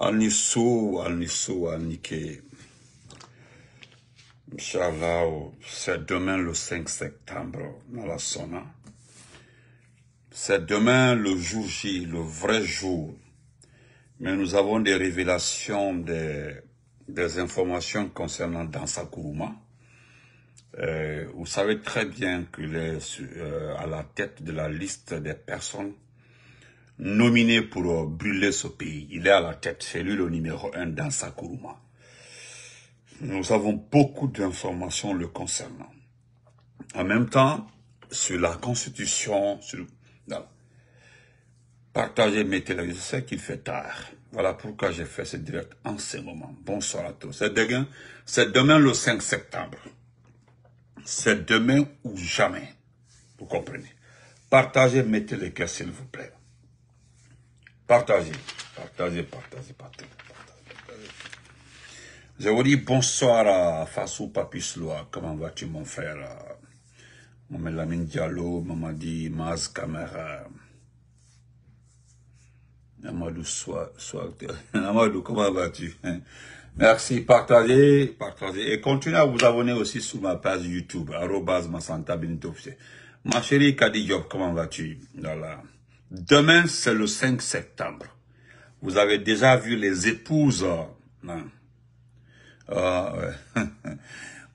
Al-Nissou, c'est demain le 5 septembre, dans la Sona. C'est demain le jour J, le vrai jour. Mais nous avons des révélations, des, informations concernant Dansa Euh, vous savez très bien qu'il est euh, à la tête de la liste des personnes nominé pour euh, brûler ce pays. Il est à la tête, c'est lui le numéro un dans Sakuruma. Nous avons beaucoup d'informations le concernant. En même temps, sur la constitution, sur... Partagez, mettez la je sais qu'il fait tard. Voilà pourquoi j'ai fait ce direct en ce moment. Bonsoir à tous. C'est demain, hein? demain le 5 septembre. C'est demain ou jamais. Vous comprenez. Partagez, mettez les cœurs, s'il vous plaît. Partagez, partagez, partagez, partagez. partagez. Je vous dis bonsoir à Fassou Papisloa. Comment vas-tu, mon frère Mon Mélamine Diallo, Mamadi, Maz Kamara. Namadou soir. Namadou, comment vas-tu Merci, partagez, partagez. Et continuez à vous abonner aussi sur ma page YouTube, arrobas Ma chérie Kadi comment vas-tu Voilà. Demain, c'est le 5 septembre. Vous avez déjà vu les épouses. Hein? Ah,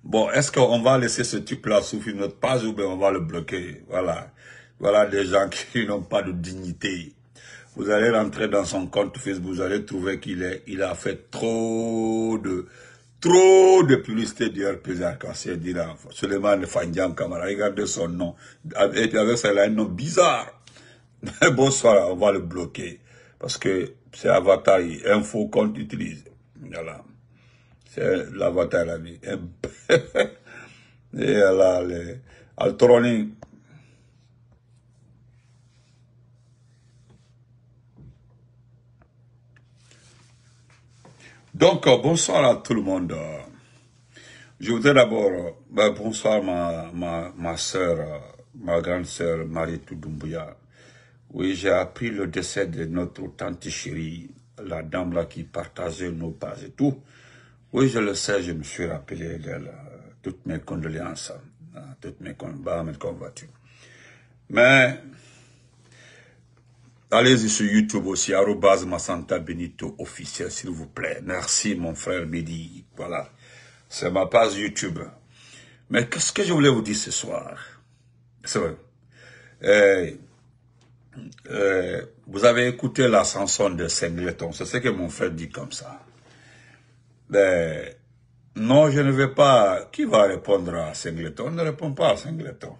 bon, est-ce qu'on va laisser ce type-là souffrir notre page ou bien on va le bloquer Voilà. Voilà des gens qui n'ont pas de dignité. Vous allez rentrer dans son compte Facebook, vous allez trouver qu'il est, il a fait trop de, trop de publicité du plusieurs arc-en-ciel d'Iran. Suleiman Kamara, regardez son nom. il a un nom bizarre. bonsoir, on va le bloquer. Parce que c'est avatar, un faux compte utilise. Voilà. C'est l'avatar, la vie. Et là, le Altroni. Donc, euh, bonsoir à tout le monde. Je voudrais d'abord, euh, ben, bonsoir ma, ma, ma soeur, euh, ma grande soeur Marie Toudumbuya. Oui, j'ai appris le décès de notre tante chérie, la dame là qui partageait nos pages et tout. Oui, je le sais, je me suis rappelé d'elle. Euh, toutes mes condoléances, hein, hein, toutes mes combats, Mais, allez-y sur YouTube aussi, arrobase Masanta Benito officiel, s'il vous plaît. Merci, mon frère Midi. Voilà, c'est ma page YouTube. Mais qu'est-ce que je voulais vous dire ce soir C'est vrai. Eh, euh, vous avez écouté la chanson de Singleton, c'est ce que mon frère dit comme ça. Mais, ben, non, je ne vais pas. Qui va répondre à Singleton ne répond pas à Singleton.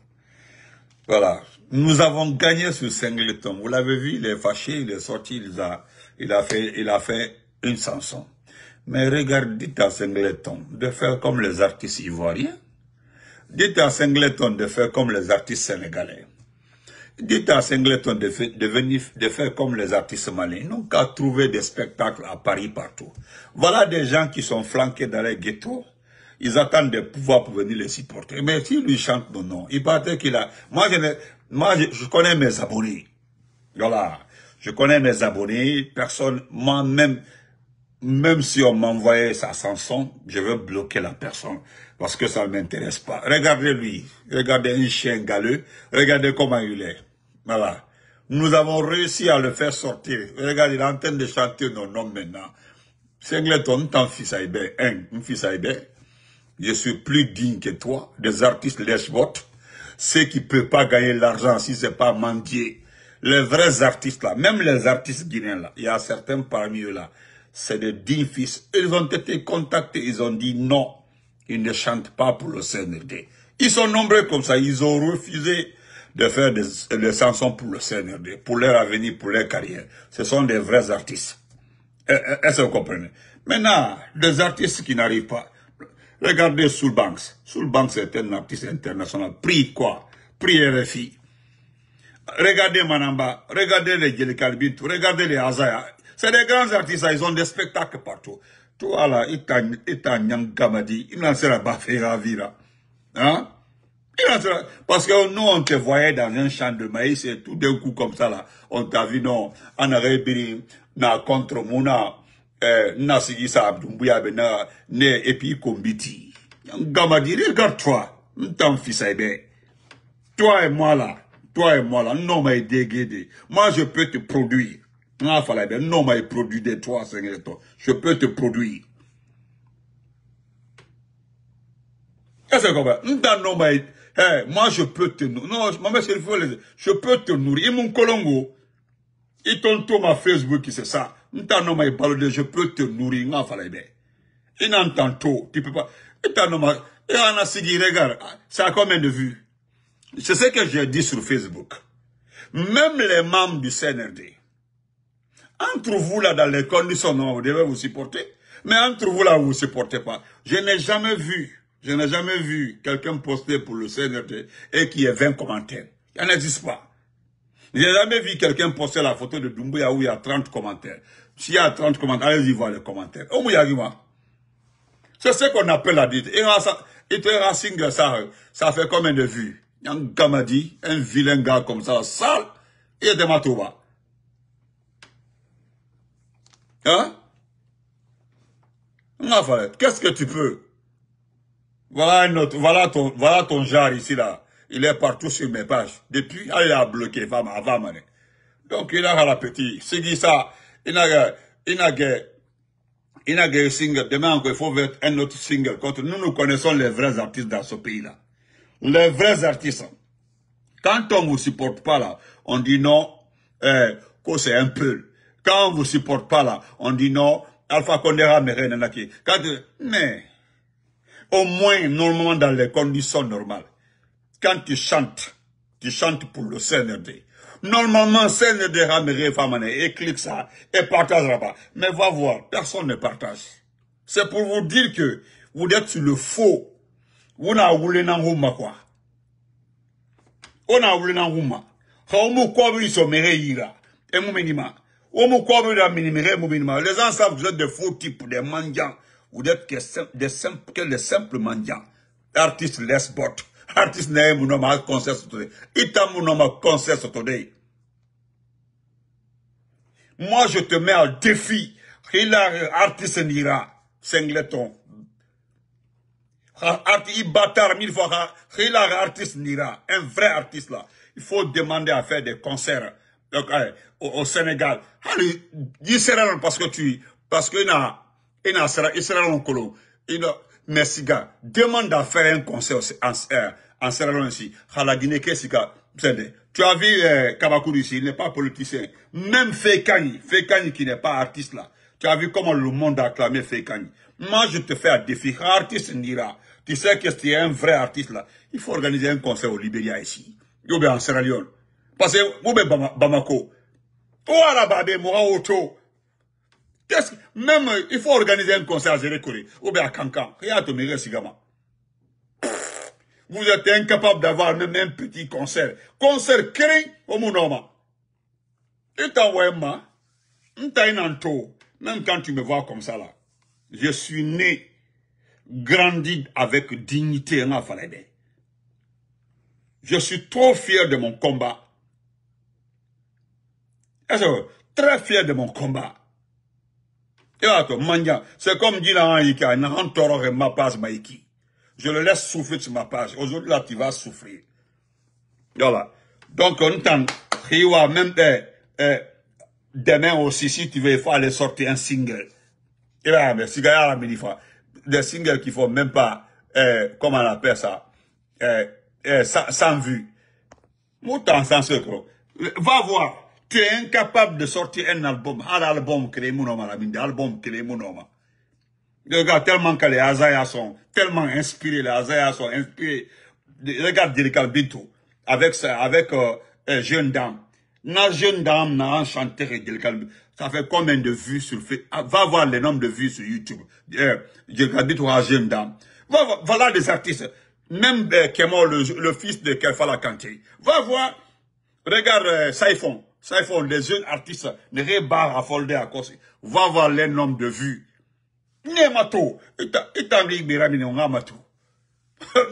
Voilà. Nous avons gagné sur Singleton. Vous l'avez vu, il est fâché, il est sorti, il a, il a, fait, il a fait une chanson. Mais regarde, dites à Singleton de faire comme les artistes ivoiriens. Dites à Singleton de faire comme les artistes sénégalais. Dites à Singleton de, de, venir, de faire comme les artistes malins. n'ont qu'à trouver des spectacles à Paris partout. Voilà des gens qui sont flanqués dans les ghettos. Ils attendent des pouvoirs pour venir les supporter. Mais s'ils lui chantent mon nom, il paraît qu'il a... Moi, je, connais mes abonnés. Voilà. Je connais mes abonnés. Personne, moi-même, même si on m'envoyait sa chanson, je veux bloquer la personne. Parce que ça ne m'intéresse pas. Regardez-lui. Regardez un chien galeux. Regardez comment il est. Voilà. Nous avons réussi à le faire sortir. Regardez, il est en train de chanter nos noms maintenant. Singleton, ton fils Aïbé, un, fils Aïbé, je suis plus digne que toi, des artistes lèche ceux qui ne peuvent pas gagner l'argent si ce n'est pas mendier. Les vrais artistes là, même les artistes guinéens là, il y a certains parmi eux là, c'est des dignes fils. Ils ont été contactés, ils ont dit non, ils ne chantent pas pour le CNRD. Ils sont nombreux comme ça. Ils ont refusé de faire des, chansons pour le CNRD, pour leur avenir, pour leur carrière. Ce sont des vrais artistes. Euh, euh, est-ce que vous comprenez Maintenant, des artistes qui n'arrivent pas. Regardez Soul Banks. Soul Banks est un artiste international. Pris quoi Prix RFI. Regardez Manamba. Regardez les Regardez les Azaya. C'est des grands artistes. Ils ont des spectacles partout là, etan, etan ita nyangamadi il sera pas fait la vie là hein il sera parce que nous on te voyait dans un champ de maïs et tout d'un coup comme ça là on t'a vu non en arabie na contre mona euh, na sigisa abdumbuya bena ne et puis kombiti nyangamadi regarde toi ton fils est eh ben. toi et moi là toi et moi là non mais dégédé moi je peux te produire un homme est produit de toi, Seigneur. Je peux te produire. Qu'est-ce que hey, eh, moi je peux te nourrir. Non, je peux te nourrir. mon colongo. Il tombe ma Facebook, c'est ça. Je peux te nourrir. Il n'entend tout. Tu peux pas. Et Il a regarde. Ah, ça a combien de vues? C'est ce que j'ai dit sur Facebook. Même les membres du CNRD, entre vous là dans les conditions, non, vous devez vous supporter. Mais entre vous là, vous ne supportez pas. Je n'ai jamais vu, je n'ai jamais vu quelqu'un poster pour le CNRD e et qui ait 20 commentaires. Il n'existe pas. Je n'ai jamais vu quelqu'un poster la photo de Doumbouya où il y a 30 commentaires. S'il y a 30 commentaires, allez-y voir les commentaires. C'est ce qu'on appelle la dite. Et Racing, ça, ça fait combien de vues? Il y a un gars un vilain gars comme ça, sale, et des Matouba. Hein Qu'est-ce que tu peux Voilà un autre, voilà ton, voilà ton genre ici là. Il est partout sur mes pages. Depuis, ah, il a bloqué, va, va, Donc, il a la petite. C'est qui ça? Il n'a il a, il n'a un single. Demain encore, il faut mettre un autre single. Contre nous, nous connaissons les vrais artistes dans ce pays-là. Les vrais artistes. Quand on ne vous supporte pas là, on dit non, euh, c'est un peu. Quand on vous supporte pas là, on dit non, Alpha Kondera mais rien Mais, au moins, normalement, dans les conditions normales, quand tu chantes, tu chantes pour le CNRD. Normalement, CNRD Ramere, Famane, et clique ça, et partage là-bas. Mais va voir, personne ne partage. C'est pour vous dire que vous êtes sur le faux. Vous n'avez voulu n'en quoi. On a voulu dans rouma. Quand m'a quoi Vous Et les gens savent que vous êtes des faux types, des mendiants. Vous êtes que des simples, que des simples mendiants. Artiste lesbot. Artiste nom pas concert today. Ita à concert aujourd'hui. Moi, je te mets en défi. Il a artiste n'ira. Singleton. Artiste bâtard mille fois. Il a artiste n'ira. Un vrai artiste là. Il faut demander à faire des concerts au, Sénégal. il sera parce que tu, parce qu'il a il il sera en colo. Il merci gars, demande à faire un concert en, euh, en ici. tu as vu euh, Kabakou ici, il n'est pas politicien. Même Fekani, Fekani qui n'est pas artiste là. Tu as vu comment le monde a acclamé Fekani. Moi, je te fais un défi. Artiste Nira, tu sais que tu es un vrai artiste là. Il faut organiser un concert au Libéria ici. Yo, en Sierra Leone. Parce que vous êtes Bamako. Ou à auto, moi, Même, il faut organiser un concert à Zérekouri. Ou bien à Cancan. Vous êtes incapable d'avoir même un petit concert. Concert créé au Mounoma. Et t'as Wema, t'as Même quand tu me vois comme ça là, je suis né, grandi avec dignité en hein, Je suis trop fier de mon combat très fier de mon combat. C'est comme dit la Je le laisse souffrir sur ma page. Aujourd'hui, là, tu vas souffrir. Donc, on t'en même eh, eh, demain aussi, si tu veux, il faut aller sortir un single. Et eh là, ben, mais si gars, il faut des singles qui font même pas, comment on appelle ça, sans, sans, vue. Moutan, sans secret. Va voir tu es incapable de sortir un album. Un album créé monoma, un album créé monoma. Regarde tellement que les Azaya sont tellement inspirés, les Azaya sont inspirés. Regarde Dirikal Bito avec avec euh, jeune dame. Na jeune dame n'a enchanté Dirikal Ça fait combien de vues sur Facebook ah, Va voir le nombre de vues sur YouTube. Euh, Dirikal jeune dame. Voilà, voilà des artistes. Même euh, Kemo, le, le, fils de Kefala Kanté. Va voir. Regarde euh, Saifon. Ça, il font des jeunes artistes. Ne rébarre à folder à cause. Va voir les noms de vues. Nemato.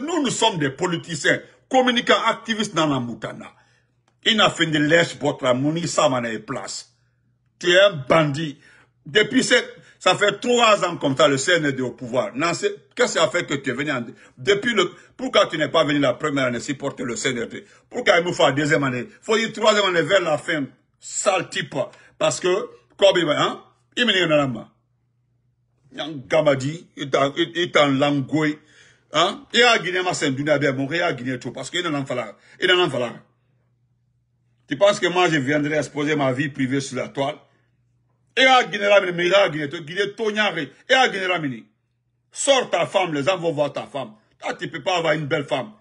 Nous, nous sommes des politiciens, communicants, activistes dans la moutana. Il n'a fait de laisser votre la ça place. Tu es un bandit. Depuis cette, ça fait trois ans comme ça, le CND e au pouvoir. Qu'est-ce qui a fait que tu es venu en... Depuis le... Pourquoi tu n'es pas venu la première année supporter le CNRD e? Pourquoi il nous faut la deuxième année Il faut y troisième année vers la fin. Sale type. Parce que, quoi, hein Il me dit, non, non, Gamadi, il est en langue. Il hein? Il a Guinée, ma sainte Dunia, bien, il a Guinée tout. Parce qu'il n'en là. Il n'en là. Tu penses que moi, je viendrai exposer ma vie privée sur la toile et à Guinéra mais il a Et à Guinéra Sors ta femme, les gens vont voir ta femme. Toi, tu peux pas avoir une belle femme.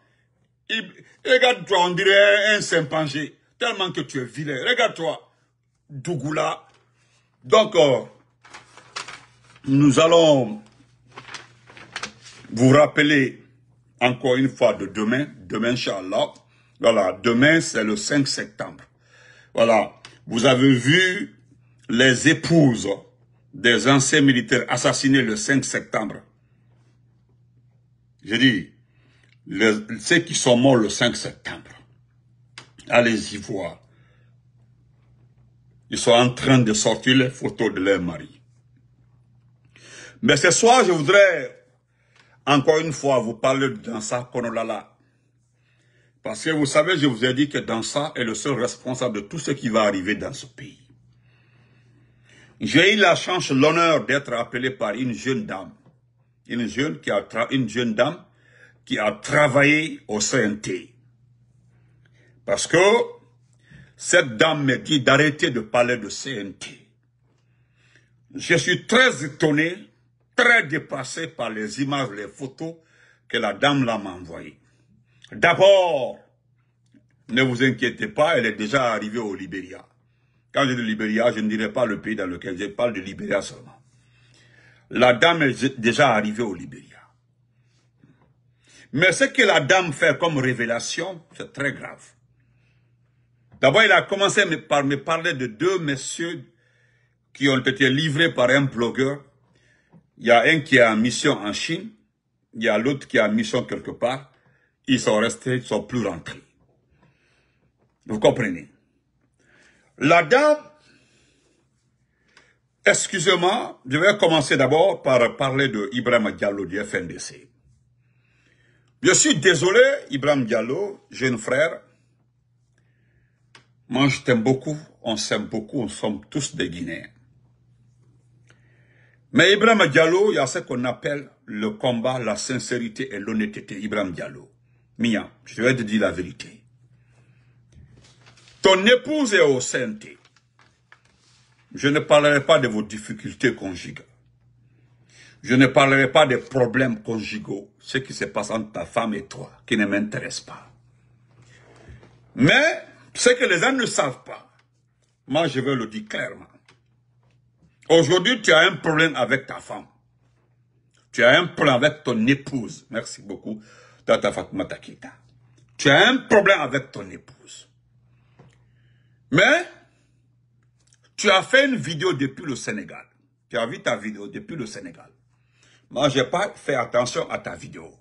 regarde-toi, on dirait un Panger. Tellement que tu es vilain. Regarde-toi. Dougoula. Donc, euh, nous allons vous rappeler encore une fois de demain. Demain, Inch'Allah. Voilà, demain, c'est le 5 septembre. Voilà, vous avez vu les épouses des anciens militaires assassinés le 5 septembre. Je dit, ceux qui sont morts le 5 septembre, allez-y voir. Ils sont en train de sortir les photos de leur mari. Mais ce soir, je voudrais encore une fois vous parler de Dansa Konolala. Parce que vous savez, je vous ai dit que Dansa est le seul responsable de tout ce qui va arriver dans ce pays. J'ai eu la chance, l'honneur d'être appelé par une jeune dame. Une jeune, qui a une jeune dame qui a travaillé au CNT. Parce que cette dame me dit d'arrêter de parler de CNT. Je suis très étonné, très dépassé par les images, les photos que la dame m'a envoyées. D'abord, ne vous inquiétez pas, elle est déjà arrivée au Libéria de Libéria, je ne dirais pas le pays dans lequel je parle de Libéria seulement. La dame est déjà arrivée au Libéria. Mais ce que la dame fait comme révélation, c'est très grave. D'abord, il a commencé par me parler de deux messieurs qui ont été livrés par un blogueur. Il y a un qui est en mission en Chine, il y a l'autre qui est en mission quelque part. Ils sont restés, ils ne sont plus rentrés. Vous comprenez la dame, excusez-moi, je vais commencer d'abord par parler de Ibrahim Diallo du FNDC. Je suis désolé, Ibrahim Diallo, j'ai un frère. Moi, je t'aime beaucoup, on s'aime beaucoup, on sommes tous des Guinéens. Mais Ibrahim Diallo, il y a ce qu'on appelle le combat, la sincérité et l'honnêteté. Ibrahim Diallo, Mia, je vais te dire la vérité. Ton épouse est au CNT. Je ne parlerai pas de vos difficultés conjugales. Je ne parlerai pas des problèmes conjugaux, ce qui se passe entre ta femme et toi, qui ne m'intéresse pas. Mais ce que les gens ne savent pas, moi je veux le dire clairement. Aujourd'hui, tu as un problème avec ta femme. Tu as un problème avec ton épouse. Merci beaucoup, Tata Fatma Takita. Tu as un problème avec ton épouse. Mais, tu as fait une vidéo depuis le Sénégal. Tu as vu ta vidéo depuis le Sénégal. Moi, n'ai pas fait attention à ta vidéo.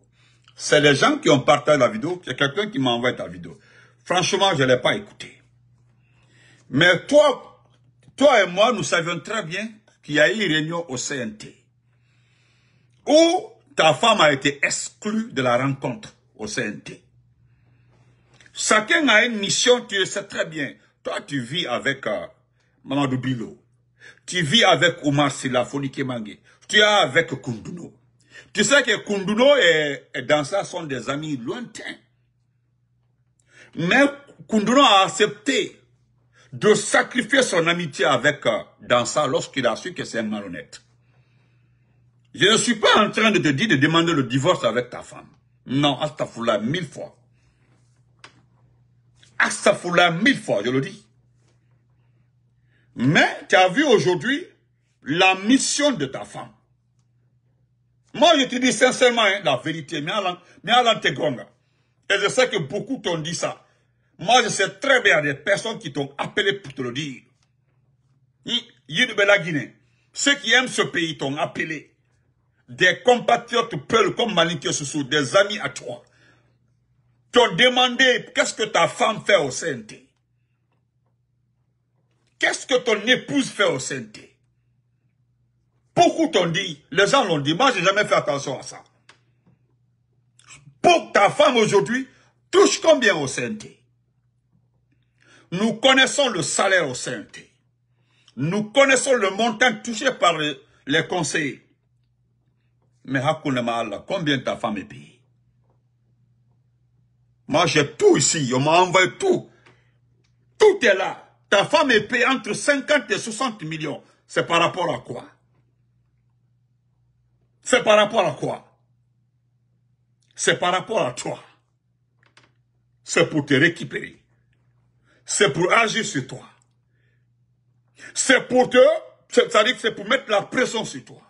C'est les gens qui ont partagé la vidéo. C'est quelqu'un qui m'a envoyé ta vidéo. Franchement, je ne l'ai pas écouté. Mais toi, toi et moi, nous savions très bien qu'il y a eu une réunion au CNT. Où ta femme a été exclue de la rencontre au CNT. Chacun a une mission, tu le sais très bien. Toi, tu vis avec euh, Mamadou Bilo. Tu vis avec Omar Silla, Mangue. Tu es avec Kunduno. Tu sais que Kunduno et, Dansa sont des amis lointains. Mais Kunduno a accepté de sacrifier son amitié avec euh, Dansa lorsqu'il a su que c'est un malhonnête. Je ne suis pas en train de te dire de demander le divorce avec ta femme. Non, Astafoula, mille fois foulée, mille fois, je le dis. Mais tu as vu aujourd'hui la mission de ta femme. Moi, je te dis sincèrement hein, la vérité, mais Et je sais que beaucoup t'ont dit ça. Moi, je sais très bien des personnes qui t'ont appelé pour te le dire. la Guinée, ceux qui aiment ce pays t'ont appelé. Des compatriotes peuls comme Malikia Soussou, des amis à toi t'ont demandé qu'est-ce que ta femme fait au CNT. Qu'est-ce que ton épouse fait au CNT Beaucoup t'ont dit, les gens l'ont dit, moi j'ai jamais fait attention à ça. Pour ta femme aujourd'hui, touche combien au CNT Nous connaissons le salaire au CNT. Nous connaissons le montant touché par les conseillers. Mais Hakuna Allah, combien ta femme est payée moi, j'ai tout ici. On m'a envoyé tout. Tout est là. Ta femme est payée entre 50 et 60 millions. C'est par rapport à quoi C'est par rapport à quoi C'est par rapport à toi. C'est pour te récupérer. C'est pour agir sur toi. C'est pour te... C'est-à-dire que c'est pour mettre la pression sur toi.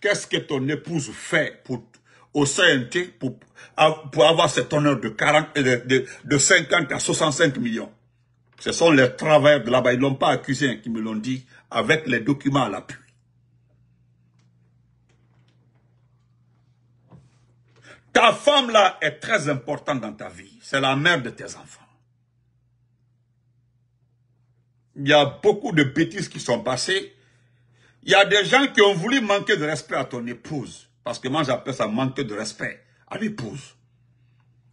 Qu'est-ce que ton épouse fait pour au CNT pour, pour avoir cet honneur de, 40, de, 50 à 65 millions. Ce sont les travailleurs de là-bas. Ils ne l'ont pas accusé, hein, qui me l'ont dit, avec les documents à l'appui. Ta femme là est très importante dans ta vie. C'est la mère de tes enfants. Il y a beaucoup de bêtises qui sont passées. Il y a des gens qui ont voulu manquer de respect à ton épouse. Parce que moi, j'appelle ça manque de respect à l'épouse.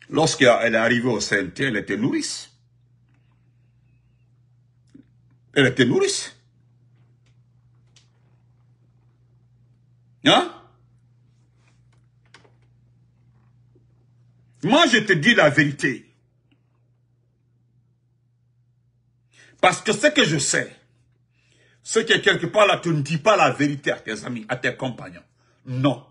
Lorsqu'elle est arrivée au CNT, elle était nourrice. Elle était nourrice. Hein? Moi, je te dis la vérité. Parce que ce que je sais, c'est que quelque part là, tu ne dis pas la vérité à tes amis, à tes compagnons. Non.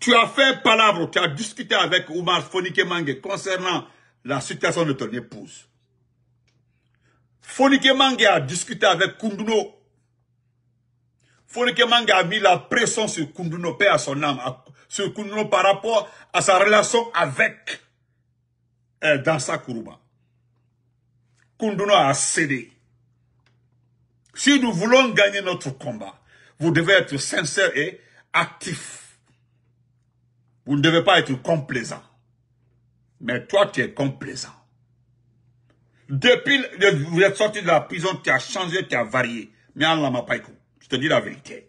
Tu as fait parole, tu as discuté avec Oumar Fonike Mange concernant la situation de ton épouse. Fonike Mange a discuté avec Kunduno. Fonike Mange a mis la pression sur Kunduno, paix à son âme, sur Kunduno par rapport à sa relation avec euh, Dansa Kuruba. Kunduno a cédé. Si nous voulons gagner notre combat, vous devez être sincère et actif. Vous ne devez pas être complaisant. Mais toi, tu es complaisant. Depuis que vous êtes sorti de la prison, tu as changé, tu as varié. Mais Allah m'a pas Je te dis la vérité.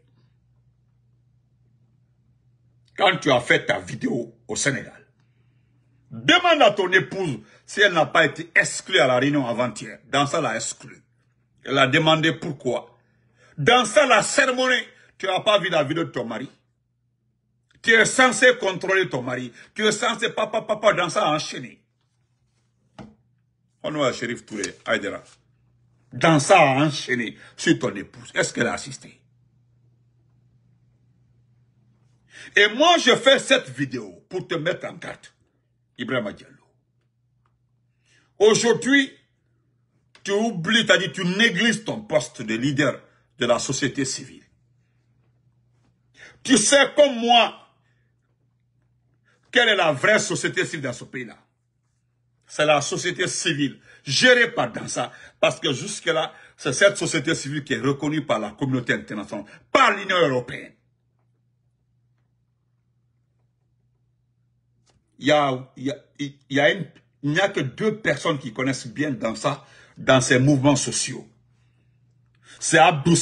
Quand tu as fait ta vidéo au Sénégal, demande à ton épouse si elle n'a pas été exclue à la réunion avant-hier. Dans ça, elle a exclue. Elle a demandé pourquoi. Dans ça, la cérémonie, tu n'as pas vu la vidéo de ton mari. Tu es censé contrôler ton mari. Tu es censé, papa, papa, dans ça, enchaîner. Oh, On voit Shérif Touré, Aïdera. Dans ça, enchaîner sur ton épouse. Est-ce qu'elle a assisté? Et moi, je fais cette vidéo pour te mettre en garde. Ibrahim Diallo. Aujourd'hui, tu oublies, tu as dit, tu négliges ton poste de leader de la société civile. Tu sais comme moi quelle est la vraie société civile dans ce pays-là C'est la société civile, gérée par Dansa. Parce que jusque-là, c'est cette société civile qui est reconnue par la communauté internationale, par l'Union européenne. Il n'y a que deux personnes qui connaissent bien dans dans ces mouvements sociaux. C'est Abdou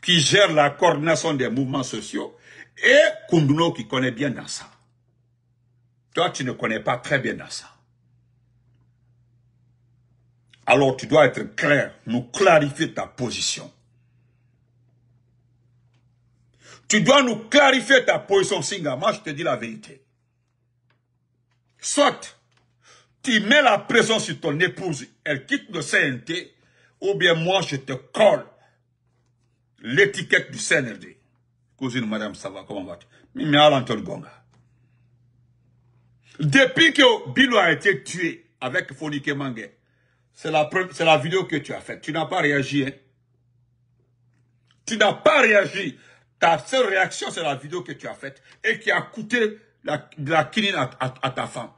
qui gère la coordination des mouvements sociaux, et Kunduno qui connaît bien ça. Toi, tu ne connais pas très bien ça. Alors, tu dois être clair, nous clarifier ta position. Tu dois nous clarifier ta position, Singa. Moi, je te dis la vérité. Soit, tu mets la pression sur ton épouse, elle quitte le CNT, ou bien moi, je te colle l'étiquette du CNRD cousine madame, Sava va, Mimi vas Gonga. Depuis que Bilo a été tué avec Fonike Mangue, c'est la, vidéo que tu as faite. Tu n'as pas réagi. Hein? Tu n'as pas réagi. Ta seule réaction, c'est la vidéo que tu as faite et qui a coûté la, la quinine à, ta femme.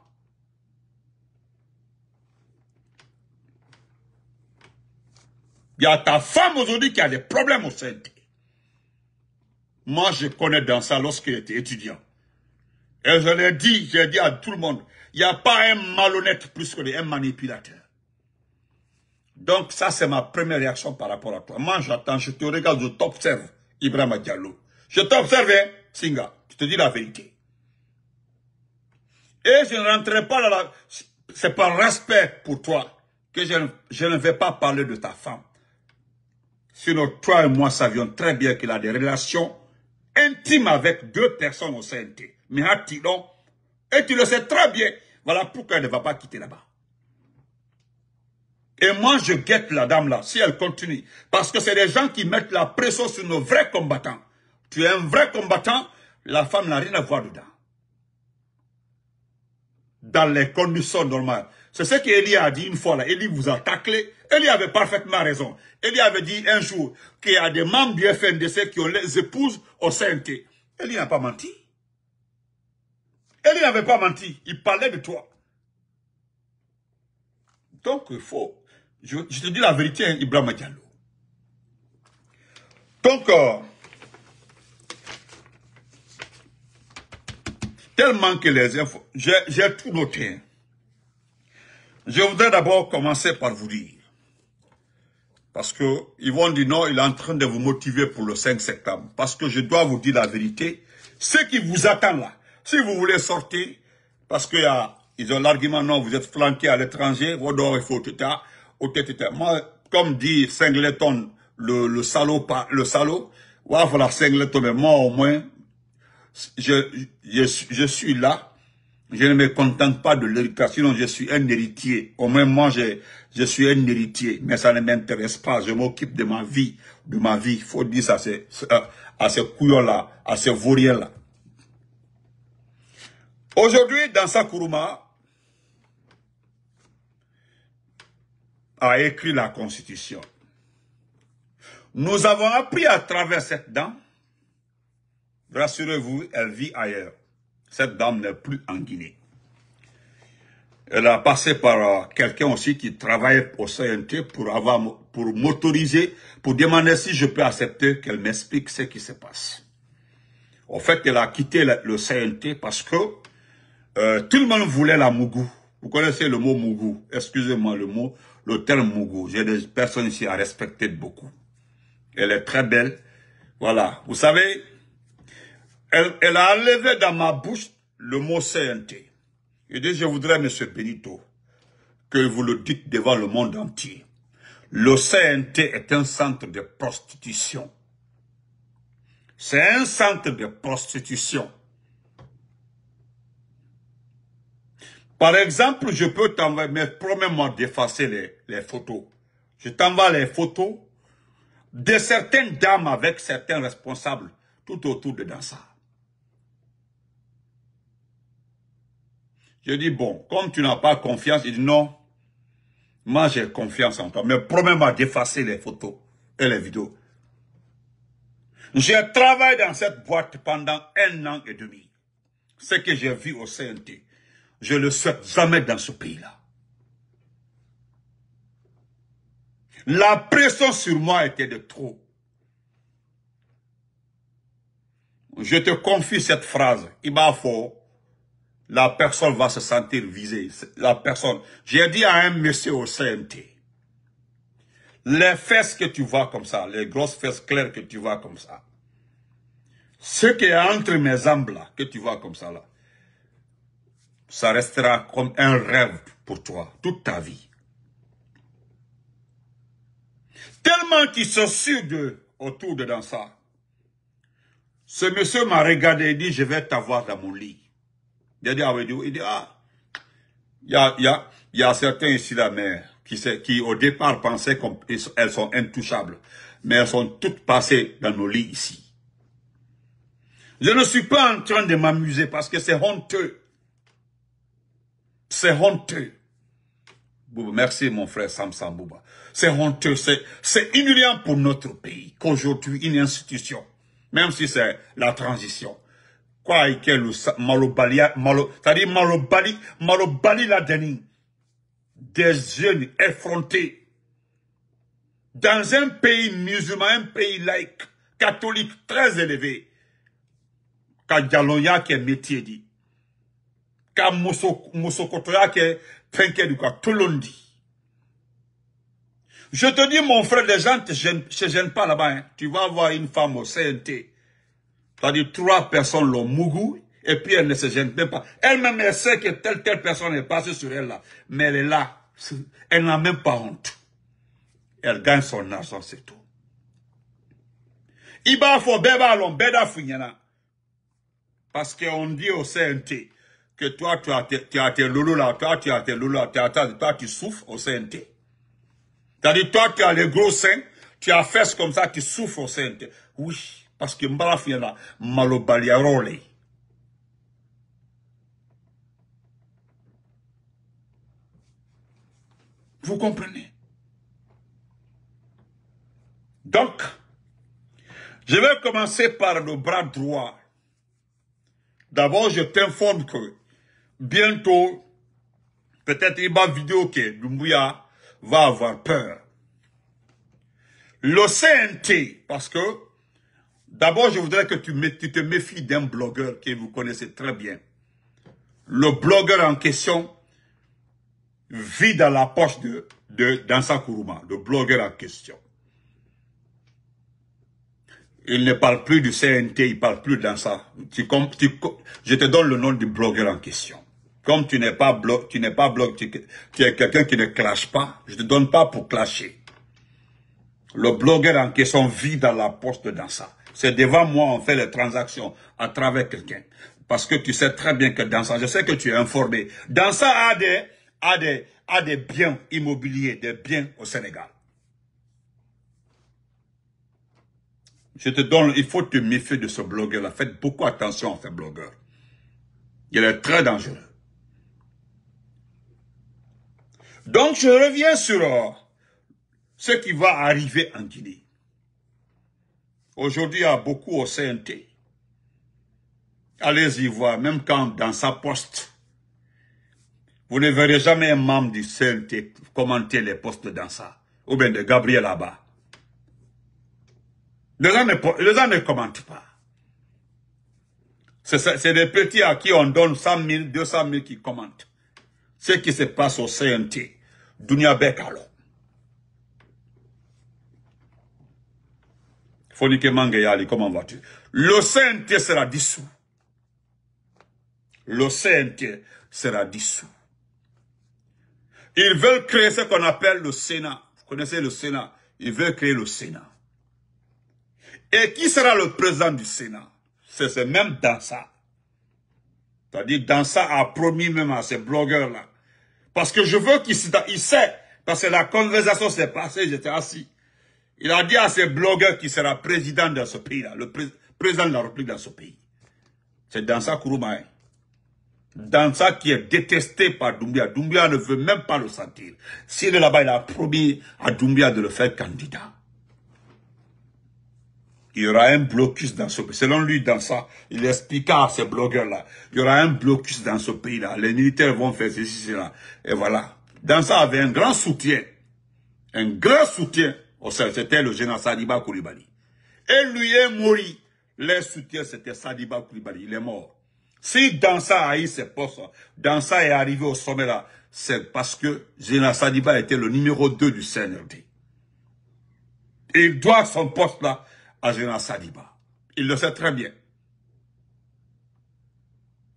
Il y a ta femme aujourd'hui qui a des problèmes au sein de. Moi, je connais dans ça lorsque j'étais étudiant. Et je l'ai dit, j'ai dit à tout le monde, il n'y a pas un malhonnête plus que un manipulateur. Donc ça, c'est ma première réaction par rapport à toi. Moi, j'attends, je te regarde, je t'observe, Ibrahim Diallo. Je t'observe, hein, Singa. Je te dis la vérité. Et je ne rentrerai pas dans la... C'est par respect pour toi que je, je, ne vais pas parler de ta femme. Sinon, toi et moi savions très bien qu'il a des relations intime avec deux personnes au CNT. Mais et tu le sais très bien, voilà pourquoi elle ne va pas quitter là-bas. Et moi, je guette la dame là, si elle continue. Parce que c'est des gens qui mettent la pression sur nos vrais combattants. Tu es un vrai combattant, la femme n'a rien à voir dedans. Dans les conditions normales. C'est ce qu'Elie a dit une fois là. Elie vous a taclé, Elie avait parfaitement raison. Elie avait dit un jour qu'il y a des membres du FNDC qui ont les épouses au CNT. Elie n'a pas menti. Elie n'avait pas menti. Il parlait de toi. Donc, il faut... Je, te dis la vérité, hein, Ibrahim Diallo. Donc, euh, tellement que les infos... J'ai tout noté. Je voudrais d'abord commencer par vous dire parce que ils vont dire non, il est en train de vous motiver pour le 5 septembre. Parce que je dois vous dire la vérité. Ce qui vous attend là, si vous voulez sortir, parce qu'il y a, ils ont l'argument non, vous êtes flanqué à l'étranger, vous il faut tout au Moi, comme dit Singleton, le, le salaud, le salaud, ouais, voilà, Singleton, mais moi au moins, je suis là, je ne me contente pas de l'éducation, je suis un héritier. Au moins, moi, je, suis un héritier, mais ça ne m'intéresse pas. Je m'occupe de ma vie, de ma vie. Il faut dire ça à ces, à là à ces vauriens-là. Aujourd'hui, dans Sakuruma, a écrit la Constitution. Nous avons appris à travers cette dent, rassurez-vous, elle vit ailleurs. Cette dame n'est plus en Guinée. Elle a passé par euh, quelqu'un aussi qui travaillait au CNT pour avoir, pour m'autoriser, pour demander si je peux accepter qu'elle m'explique ce qui se passe. En fait, elle a quitté le CNT parce que euh, tout le monde voulait la Mougou. Vous connaissez le mot Mougou. Excusez-moi le mot, le terme Mougou. J'ai des personnes ici à respecter beaucoup. Elle est très belle. Voilà. Vous savez, elle, a enlevé dans ma bouche le mot CNT. Et je voudrais, Monsieur Benito, que vous le dites devant le monde entier. Le CNT est un centre de prostitution. C'est un centre de prostitution. Par exemple, je peux t'envoyer, mais promets-moi d'effacer les, les photos. Je t'envoie les photos de certaines dames avec certains responsables tout autour de Dansa. Je dis, bon, comme tu n'as pas confiance, il dit, non, moi j'ai confiance en toi, mais promets-moi d'effacer les photos et les vidéos. J'ai travaillé dans cette boîte pendant un an et demi. Ce que j'ai vu au CNT, je le souhaite jamais dans ce pays-là. La pression sur moi était de trop. Je te confie cette phrase. Il la personne va se sentir visée. La personne. J'ai dit à un monsieur au CMT, les fesses que tu vois comme ça, les grosses fesses claires que tu vois comme ça, ce qui est entre mes jambes là, que tu vois comme ça là, ça restera comme un rêve pour toi, toute ta vie. Tellement qu'ils sont sûrs de, autour de dans ça. Ce monsieur m'a regardé et dit, je vais t'avoir dans mon lit il ah, y a, certains ici, la mère, qui, qui au départ pensaient qu'elles sont intouchables, mais elles sont toutes passées dans nos lits ici. Je ne suis pas en train de m'amuser parce que c'est honteux. C'est honteux. Merci mon frère Samson Bouba. C'est honteux, c'est humiliant pour notre pays qu'aujourd'hui une institution, même si c'est la transition, Quoi que le malobali, malo, c'est-à-dire malobali, malobali la Des jeunes effrontés. Dans un pays musulman, un pays laïque, catholique très élevé. qui est métier dit. Ka qui est Je te dis, mon frère, les gens ne se gênent pas là-bas. Hein. Tu vas avoir une femme au CNT. C'est-à-dire trois personnes l'ont mougou et puis elle ne se gêne même pas. Elle-même, elle sait que telle, telle personne est passée sur elle là. Mais elle est là. Elle n'a même pas honte. Elle gagne son argent, c'est tout. Iba faut beba lon beda Parce qu'on dit au CNT que toi, tu as tes, tu as tes loulous là, toi, tu as tes loulous là, tu as toi, tu souffres au CNT. C'est-à-dire, toi, tu as les gros seins, tu as fesses comme ça, tu souffres au CNT. Oui parce que ma Malo Baliarole. vous comprenez donc je vais commencer par le bras droit d'abord je t'informe que bientôt peut-être il va vidéo que Dumbuya va avoir peur le CNT parce que D'abord, je voudrais que tu, te méfies d'un blogueur que vous connaissez très bien. Le blogueur en question vit dans la poche de, d'Ansa Kourouma, le blogueur en question. Il ne parle plus du CNT, il parle plus d'Ansa. je te donne le nom du blogueur en question. Comme tu n'es pas blog, tu n'es pas blog, tu, es quelqu'un qui ne clash pas, je te donne pas pour clasher. Le blogueur en question vit dans la poche de Dansa. C'est devant moi on fait les transactions à travers quelqu'un. Parce que tu sais très bien que dans ça, je sais que tu es informé. Dans ça a des, a des, biens immobiliers, des biens au Sénégal. Je te donne, il faut te méfier de ce blogueur-là. Faites beaucoup attention à ce blogueur. Il est très dangereux. Donc, je reviens sur euh, ce qui va arriver en Guinée. Aujourd'hui, il y a beaucoup au CNT. Allez-y voir, même quand dans sa poste, vous ne verrez jamais un membre du CNT commenter les postes dans ça, ou bien de Gabriel là-bas. ne, les gens ne commentent pas. C'est des petits à qui on donne 100 000, 200 000 qui commentent. Ce qui se passe au CNT, Dunia Bekalo. Fonike comment vas-tu Le CNT sera dissous. Le CNT sera dissous. Ils veulent créer ce qu'on appelle le Sénat. Vous connaissez le Sénat Ils veulent créer le Sénat. Et qui sera le président du Sénat C'est ce même Dansa. C'est-à-dire Dansa a promis même à ces blogueurs-là. Parce que je veux qu'ils sait, parce que la conversation s'est passée, j'étais assis. Il a dit à ses blogueurs qui sera président dans ce pays-là, le président de la République dans ce pays. C'est Dansa Kouroumaï. Dansa qui est détesté par Doumbia. Doumbia ne veut même pas le sentir. S'il est là-bas, il a promis à Doumbia de le faire candidat. Il y aura un blocus dans ce pays. Selon lui, Dansa, il expliqua à ces blogueurs-là, il y aura un blocus dans ce pays-là. Les militaires vont faire ceci, cela. Et voilà. Dansa avait un grand soutien. Un grand soutien c'était le général Sadiba Koulibaly. Et lui est mort. Les soutiens, c'était Sadiba Koulibaly. Il est mort. Si Dansa a eu ses postes, Dansa est arrivé au sommet là, c'est parce que général Sadiba était le numéro 2 du CNRD. Il doit son poste là à général Sadiba. Il le sait très bien.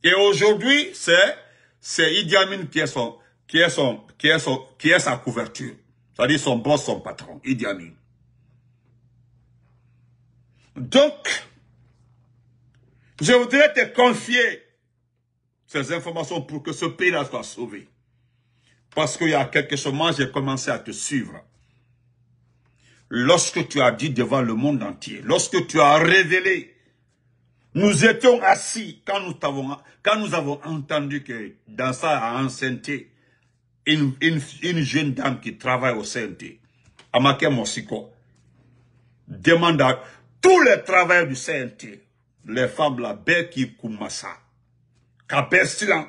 Et aujourd'hui, c'est c'est Idi Amin qui est son qui est son qui est son qui est sa couverture. C'est-à-dire son boss, son patron, Idi Amin. Donc, je voudrais te confier ces informations pour que ce pays-là soit sauvé. Parce qu'il y a quelques semaines, j'ai commencé à te suivre. Lorsque tu as dit devant le monde entier, lorsque tu as révélé, nous étions assis quand nous avons, quand nous avons entendu que dans sa enceinte, une, jeune dame qui travaille au CNT, Amake Mosiko, demande à tous les travailleurs du CNT, les femmes là, Beki Koumassa, Kabestilan,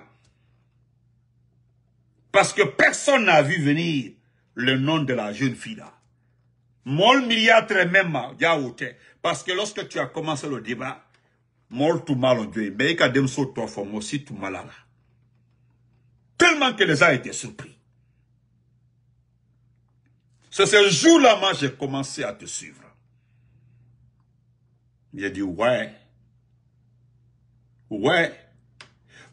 parce que personne n'a vu venir le nom de la jeune fille là. Mol milliardaire même, yaoute, parce que lorsque tu as commencé le débat, mol tout mal au Dieu, mais il y a des tout malala. Tellement que les a été surpris. C'est ce jour-là, moi, j'ai commencé à te suivre. J'ai dit, ouais. Ouais.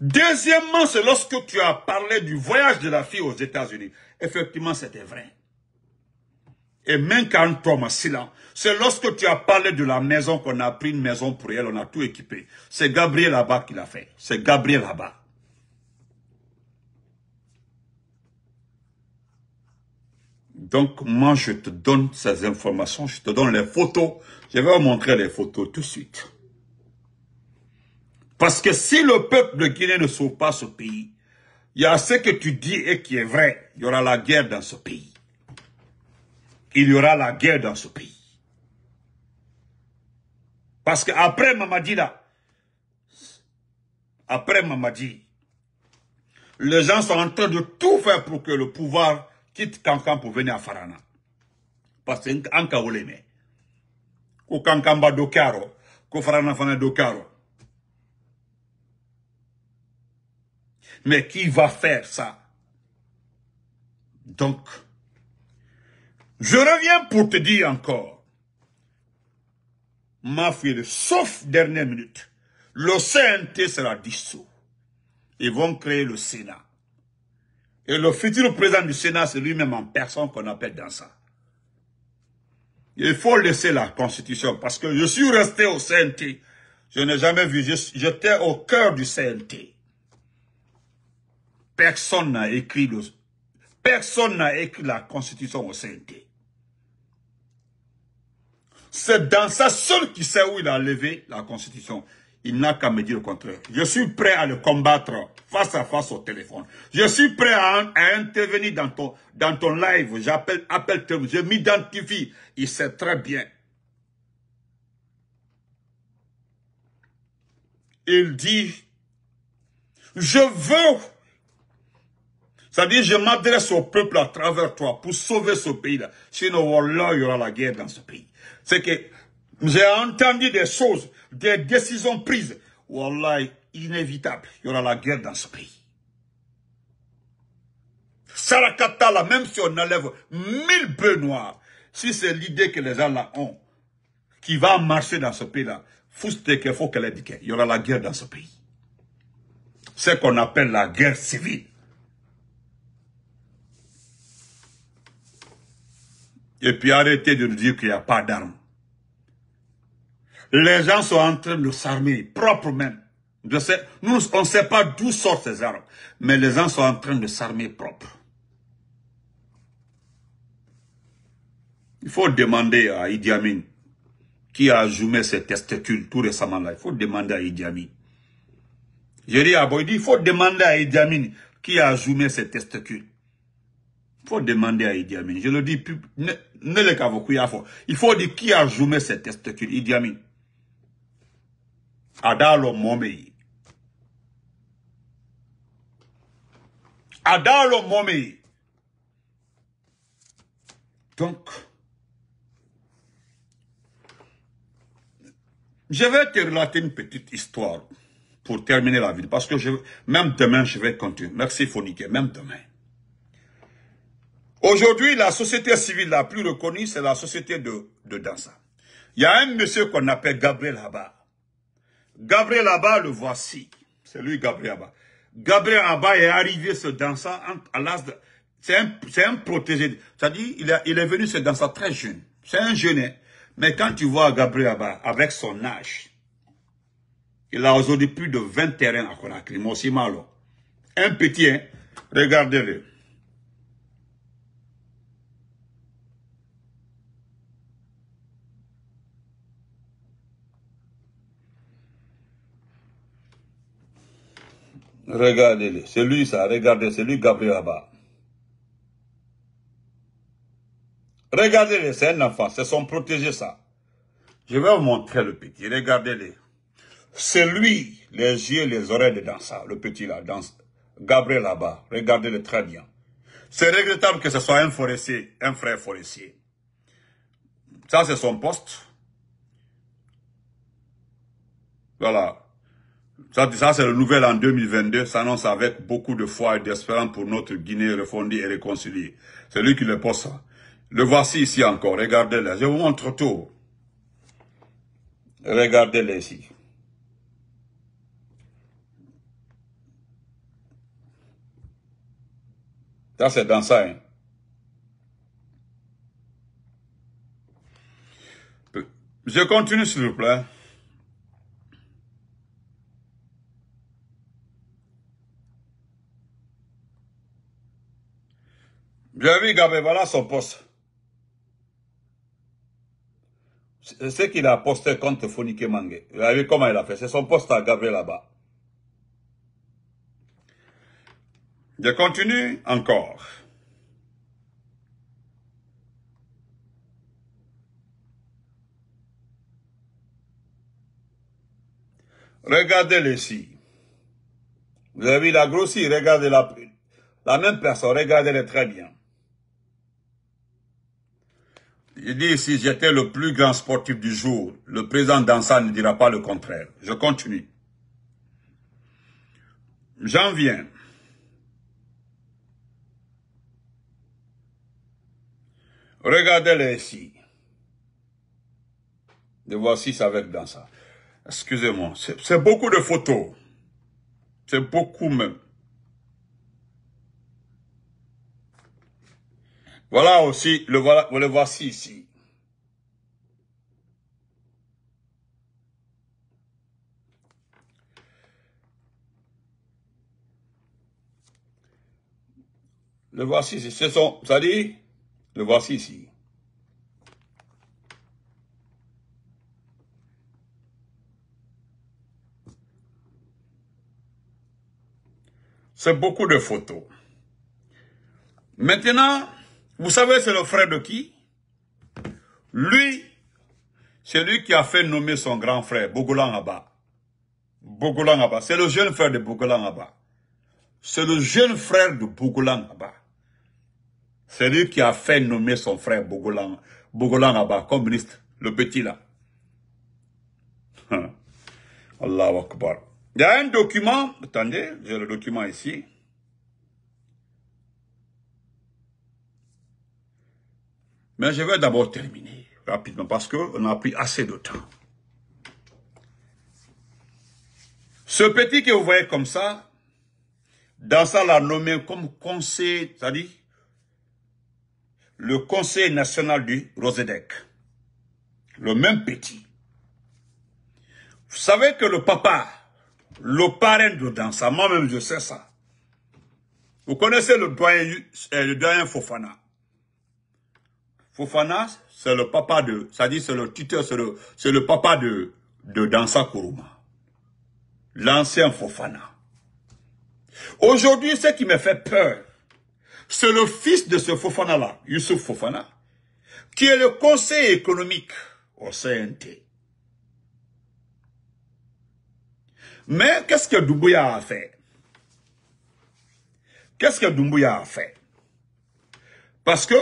Deuxièmement, c'est lorsque tu as parlé du voyage de la fille aux États-Unis. Effectivement, c'était vrai. Et même quand on silence, c'est lorsque tu as parlé de la maison qu'on a pris une maison pour elle, on a tout équipé. C'est Gabriel là-bas qui l'a fait. C'est Gabriel là-bas. Donc, moi, je te donne ces informations, je te donne les photos. Je vais vous montrer les photos tout de suite. Parce que si le peuple de Guinée ne sauve pas ce pays, il y a ce que tu dis et qui est vrai. Il y aura la guerre dans ce pays. Il y aura la guerre dans ce pays. Parce qu'après Mamadi, là, après Mamadi, les gens sont en train de tout faire pour que le pouvoir quitte Kankan pour venir à Farana. Parce qu'Anka Oleme, ko Kankan ba Dokaro, ko Farana Fana Dokaro. Mais qui va faire ça Donc, je reviens pour te dire encore, ma fille, sauf dernière minute, le CNT sera dissous. Ils vont créer le Sénat. Et le futur président du Sénat, c'est lui-même en personne qu'on appelle dans ça. Il faut laisser la Constitution, parce que je suis resté au CNT. Je n'ai jamais vu, j'étais au cœur du CNT. Personne n'a écrit le, personne n'a écrit la Constitution au CNT. C'est dans ça seul qui sait où il a levé la Constitution il n'a qu'à me dire le contraire. Je suis prêt à le combattre face à face au téléphone. Je suis prêt à, intervenir dans ton, dans ton live. J'appelle, appelle, je m'identifie. Il sait très bien. Il dit, je veux, c'est-à-dire je m'adresse au peuple à travers toi pour sauver ce pays-là. Sinon, là, il y aura la guerre dans ce pays. C'est que j'ai entendu des choses des décisions prises, Wallah, inévitable, il y aura la guerre dans ce pays. Sarakatala, même si on enlève mille bœufs noirs, si c'est l'idée que les gens là ont, qui va marcher dans ce pays-là, il faut qu'elle dit il y aura la guerre dans ce pays. C'est ce qu'on appelle la guerre civile. Et puis arrêtez de dire qu'il n'y a pas d'armes. Les gens sont en train de s'armer, propres même. nous, on ne sait pas d'où sortent ces armes, mais les gens sont en train de s'armer propres. Il faut demander à Idi Amin, qui a zoomé ses testicules tout récemment là, il faut demander à Idi Amin. J'ai dit à Boydi, il faut demander à Idi Amin, qui a zoomé ses testicules. Il faut demander à Idi Amin. Je le dis, ne, ne le fond. Il faut dire qui a zoomé ses testicules, Idi Amin. Adalo Momei. Adalo Momei. donc je vais te relater une petite histoire pour terminer la ville parce que même demain je vais continuer merci Phonique. même demain Aujourd'hui, la société civile la plus reconnue, c'est la société de, de Dansa. Il y a un monsieur qu'on appelle Gabriel Habar. Gabriel Abba, le voici. C'est lui, Gabriel Abba. Gabriel Abba est arrivé se dansant à l'âge de... C'est un, un, protégé. C'est-à-dire, il, il, est venu se danser très jeune. C'est un jeune. Hein. Mais quand tu vois Gabriel Abba, avec son âge, il a aujourd'hui plus de 20 terrains à Conakry, Malo. Un petit, hein? Regardez-le. Regardez-le. C'est lui ça. Regardez. C'est lui Gabriel là-bas. Regardez-le. C'est un enfant. C'est son protégé ça. Je vais vous montrer le petit. Regardez-le. C'est lui. Les yeux, les oreilles dedans ça. Le petit là. danse Gabriel bas Regardez-le très bien. C'est regrettable que ce soit un forestier, un frère forestier. Ça, c'est son poste. Voilà. Ça, c'est le nouvel en 2022, s'annonce avec beaucoup de foi et d'espérance pour notre Guinée refondie et réconciliée. C'est lui qui le pose Le voici ici encore, regardez-le. Je vous montre tout. Regardez-le ici. Ça, c'est dans ça. Hein. Je continue, s'il vous plaît. Bien vu, Gabé, voilà son poste. C'est ce qu'il a posté contre Fonike Mange. Vous avez vu comment il a fait. C'est son poste à Gabé là-bas. Je continue encore. Regardez-les ici. Vous avez vu, la grossie. Regardez la, la même personne. regardez le très bien. Je dis si j'étais le plus grand sportif du jour, le président Dansa ne dira pas le contraire. Je continue. J'en viens. Regardez-les ici. De voici avec Dansa. Excusez-moi, c'est beaucoup de photos. C'est beaucoup même. Voilà aussi, le voilà, le voici ici. Le voici ici. C'est son, ça dit, le voici ici. C'est beaucoup de photos. Maintenant, vous savez, c'est le frère de qui Lui, c'est lui qui a fait nommer son grand frère, Bogolan Abba. c'est le jeune frère de Bogolan C'est le jeune frère de Bogolan C'est lui qui a fait nommer son frère Bogolan, Bogolan comme communiste, le petit là. Hein. Allahu Akbar. Il y a un document, attendez, j'ai le document ici. Mais je vais d'abord terminer rapidement parce qu'on a pris assez de temps. Ce petit que vous voyez comme ça, dans ça l'a nommé comme conseil, c'est-à-dire le conseil national du Rosedec. Le même petit. Vous savez que le papa, le parrain de Dansa, moi-même je sais ça. Vous connaissez le euh, le doyen Fofana. Fofana, c'est le papa de, ça dit c'est le tuteur, c'est le, papa de, de Dansa Kuruma. L'ancien Fofana. Aujourd'hui, ce qui me fait peur, c'est le fils de ce Fofana-là, Youssouf Fofana, qui est le conseil économique au CNT. Mais qu'est-ce que Doumbouya a fait Qu'est-ce que Doumbouya a fait Parce que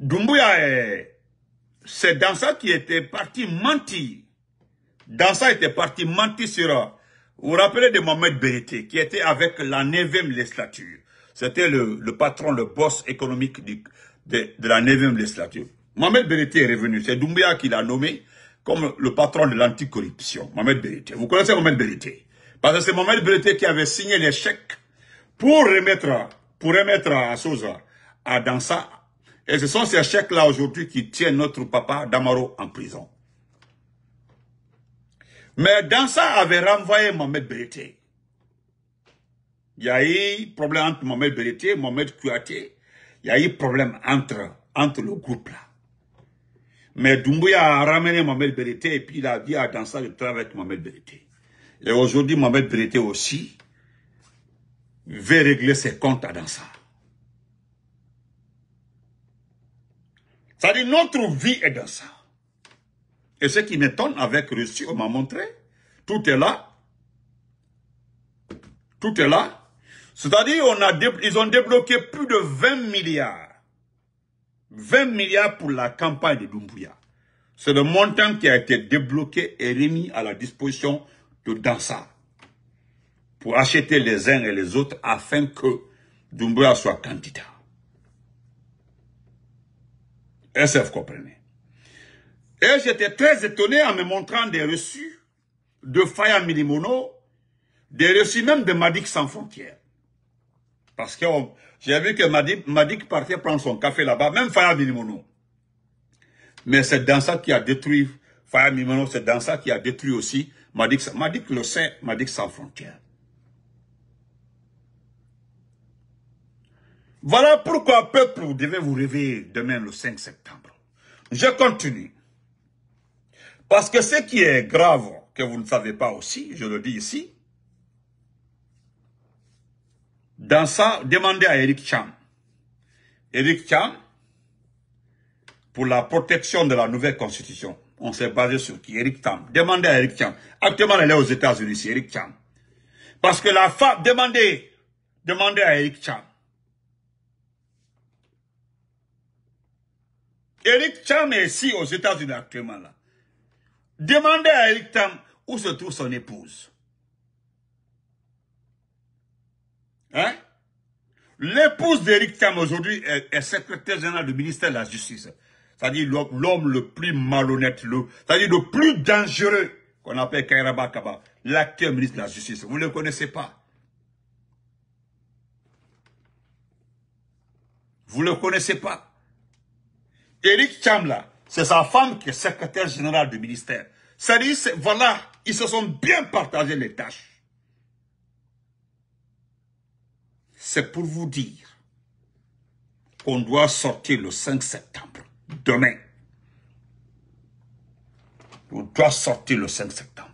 Dumbuya, eh, c'est ça qui était parti mentir. Dansa était parti mentir sur... Vous vous rappelez de Mohamed Berité, qui était avec la 9e législature. C'était le, patron, le boss économique de, la 9e législature. Mohamed Berité est revenu. C'est Dumbuya qui l'a nommé comme le patron de l'anticorruption. Mohamed Berité. Vous connaissez Mohamed Berité Parce que c'est Mohamed Berité qui avait signé les chèques pour remettre, pour remettre à Sosa, à Dansa, et ce sont ces chèques-là aujourd'hui qui tiennent notre papa Damaro en prison. Mais Dansa avait renvoyé Mohamed Bereté. Il y a eu problème entre Mohamed Bereté et Mohamed Kouaté. Il y a eu problème entre, entre le groupe là. Mais Doumbouya a ramené Mohamed Bereté et puis il a dit à Dansa de travailler avec Mohamed Bereté. Et aujourd'hui, Mohamed Bereté aussi veut régler ses comptes à Dansa. C'est-à-dire, notre vie est dans ça. Et ce qui m'étonne avec reçu, on m'a montré, tout est là. Tout est là. C'est-à-dire, on ils ont débloqué plus de 20 milliards. 20 milliards pour la campagne de Doumbouya. C'est le montant qui a été débloqué et remis à la disposition de Dansa pour acheter les uns et les autres afin que Doumbouya soit candidat. SF comprenez. Et j'étais très étonné en me montrant des reçus de Faya Minimono, des reçus même de Madik sans frontières. Parce que j'ai vu que Madik, partait prendre son café là-bas, même Faya Minimono. Mais c'est dans ça qui a détruit Faya Minimono. c'est dans ça qui a détruit aussi Madik, Madik le sait, Madik sans frontières. Voilà pourquoi, peuple, vous devez vous réveiller demain le 5 septembre. Je continue. Parce que ce qui est grave, que vous ne savez pas aussi, je le dis ici, dans ça, demandez à Eric Cham. Eric Cham, pour la protection de la nouvelle constitution, on s'est basé sur qui Eric Cham. Demandez à Eric Cham. Actuellement, elle est aux États-Unis, c'est Eric Cham. Parce que la femme, demandez, demandez à Eric Cham. Eric Cham est ici aux États-Unis actuellement Demandez à Eric Cham où se trouve son épouse. Hein? L'épouse d'Eric Cham aujourd'hui est, secrétaire général du ministère de la Justice. C'est-à-dire l'homme le plus malhonnête, c'est-à-dire le plus dangereux qu'on appelle Kairaba Kaba, l'acteur ministre de la Justice. Vous ne le connaissez pas. Vous ne le connaissez pas. Eric Chamla, c'est sa femme qui est secrétaire générale du ministère. C'est-à-dire, voilà, ils se sont bien partagés les tâches. C'est pour vous dire qu'on doit sortir le 5 septembre, demain. On doit sortir le 5 septembre.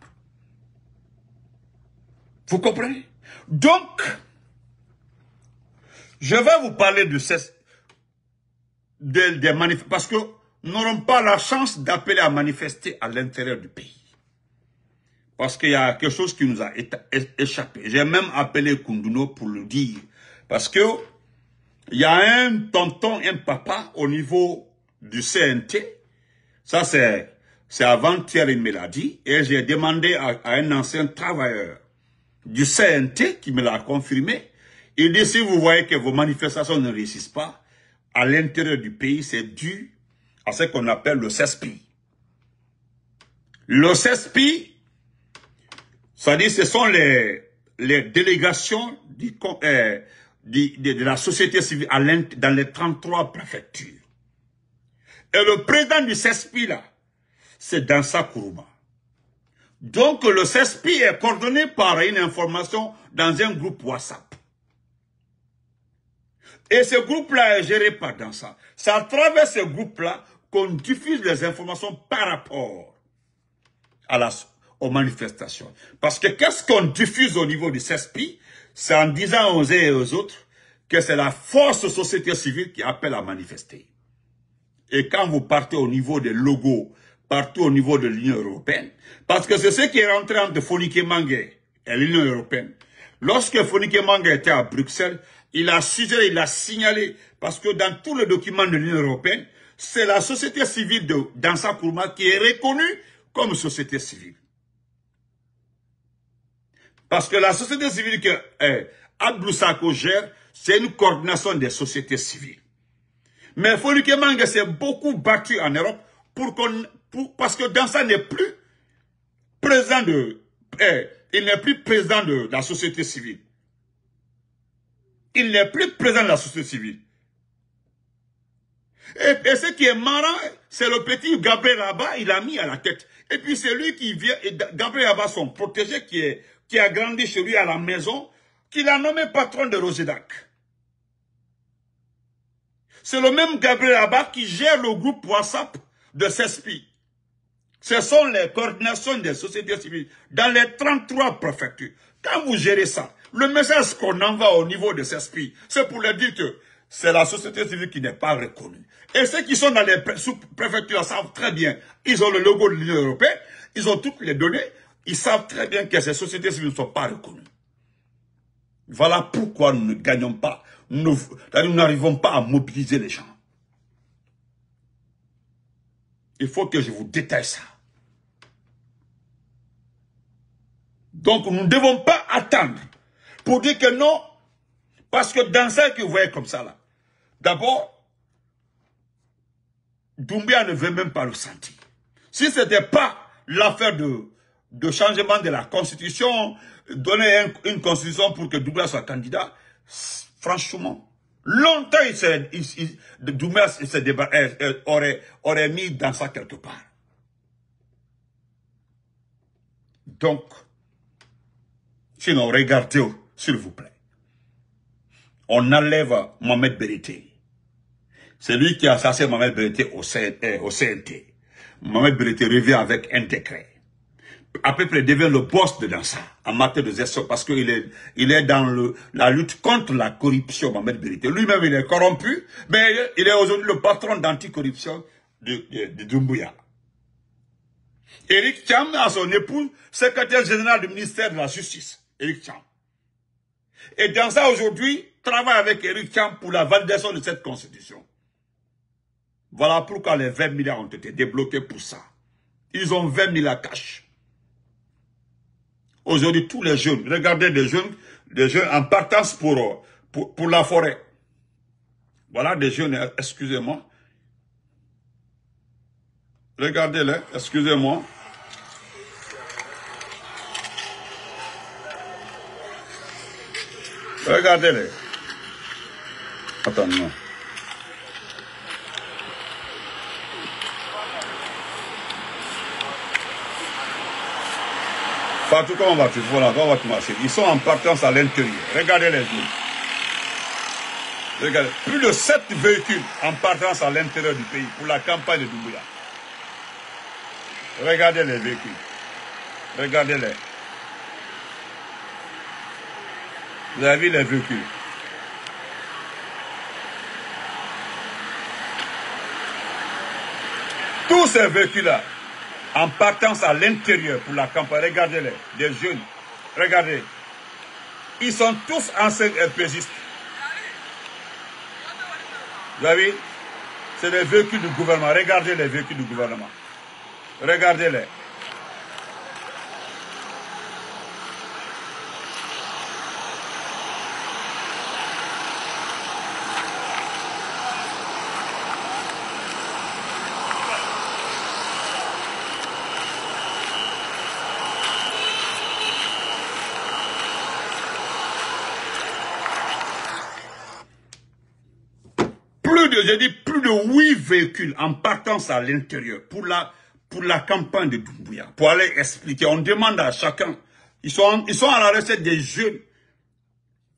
Vous comprenez Donc, je vais vous parler de ces des, parce que nous n'aurons pas la chance d'appeler à manifester à l'intérieur du pays. Parce qu'il y a quelque chose qui nous a échappé. J'ai même appelé Kunduno pour le dire. Parce que il y a un tonton, un papa au niveau du CNT. Ça, c'est c'est avant-hier, il Et j'ai demandé à, à, un ancien travailleur du CNT qui me l'a confirmé. Il dit, si vous voyez que vos manifestations ne réussissent pas, à l'intérieur du pays, c'est dû à ce qu'on appelle le CESPI. Le CESPI, c'est-à-dire ce sont les, délégations euh, de, la société civile dans les 33 préfectures. Et le président du CESPI, là, c'est dans sa Kourouma. Donc, le CESPI est coordonné par une information dans un groupe WhatsApp. Et ce groupe-là est géré par dans ça. C'est à travers ce groupe-là qu'on diffuse les informations par rapport à aux manifestations. Parce que qu'est-ce qu'on diffuse au niveau du CESPI C'est en disant aux uns et aux autres que c'est la force société civile qui appelle à manifester. Et quand vous partez au niveau des logos, partout au niveau de l'Union européenne, parce que c'est ce qui est rentré entre Fonike Mangue et l'Union européenne. Lorsque Fonike Mangue était à Bruxelles, il a suggéré, il a signalé, parce que dans tous les documents de l'Union européenne, c'est la société civile de Dansa Kourma qui est reconnue comme société civile. Parce que la société civile que eh, gère, c'est une coordination des sociétés civiles. Mais que Manga s'est beaucoup battu en Europe pour parce que Dansa n'est plus président de, eh, il n'est plus président de la société civile. Il n'est plus présent dans la société civile. Et, ce qui est marrant, c'est le petit Gabriel Abba, il l'a mis à la tête. Et puis c'est lui qui vient, Gabriel Abba, son protégé, qui, est, qui a grandi chez lui à la maison, qu'il a nommé patron de Rosedac. C'est le même Gabriel Abba qui gère le groupe WhatsApp de CESPI. Ce sont les coordinations des sociétés civiles dans les 33 préfectures. Quand vous gérez ça, le message qu'on envoie au niveau de ces esprits, c'est pour leur dire que c'est la société civile qui n'est pas reconnue. Et ceux qui sont dans les sous-préfectures savent très bien. Ils ont le logo de l'Union européenne, ils ont toutes les données, ils savent très bien que ces sociétés civiles ne sont pas reconnues. Voilà pourquoi nous ne gagnons pas, nous n'arrivons pas à mobiliser les gens. Il faut que je vous détaille ça. Donc nous ne devons pas attendre pour dire que non. Parce que dans ça que vous voyez comme ça là, d'abord, Doumbia ne veut même pas le sentir. Si ce n'était pas l'affaire de, de changement de la constitution, donner une constitution pour que Doumbia soit candidat, franchement, longtemps il il, Doumbia euh, euh, aurait, aurait mis dans ça quelque part. Donc, sinon, regardez s'il vous plaît. On enlève Mohamed Berité. C'est lui qui a assassiné Mohamed Berité au, CNT. Euh, Mohamed Berité revient avec un décret. À peu près devient le boss de ça, en matière de gestion parce qu'il est, il est dans la lutte contre la corruption, Mohamed Berité. Lui-même, il est corrompu, mais il est aujourd'hui le patron d'anticorruption de, de, de Dumbuya. Eric Cham a son épouse, secrétaire général du ministère de la Justice. Eric Cham. Et dans ça, aujourd'hui, travaille avec Eric Kiam pour la validation de cette constitution. Voilà pourquoi les 20 milliards ont été débloqués pour ça. Ils ont 20 milliards cash. Aujourd'hui, tous les jeunes, regardez des jeunes, des jeunes en partance pour, pour, pour la forêt. Voilà des jeunes, excusez-moi. Regardez-les, excusez-moi. regardez les Attends, non. comment vas-tu Voilà, marcher Ils sont en partance à l'intérieur. Regardez les Regardez. Plus de 7 véhicules en partance à l'intérieur du pays pour la campagne de Doumbouya. Regardez les véhicules. Regardez-les. La ville les véhicules. Tous ces véhicules-là, en partant à l'intérieur pour la campagne, regardez-les, des jeunes, regardez, ils sont tous et pésistes. Vous avez c'est les véhicules du gouvernement. Regardez les véhicules du gouvernement. Regardez-les. J'ai dit plus de huit véhicules en partance à l'intérieur pour la, pour la campagne de Doumbouya, pour aller expliquer. On demande à chacun. Ils sont, ils sont à la recette des jeunes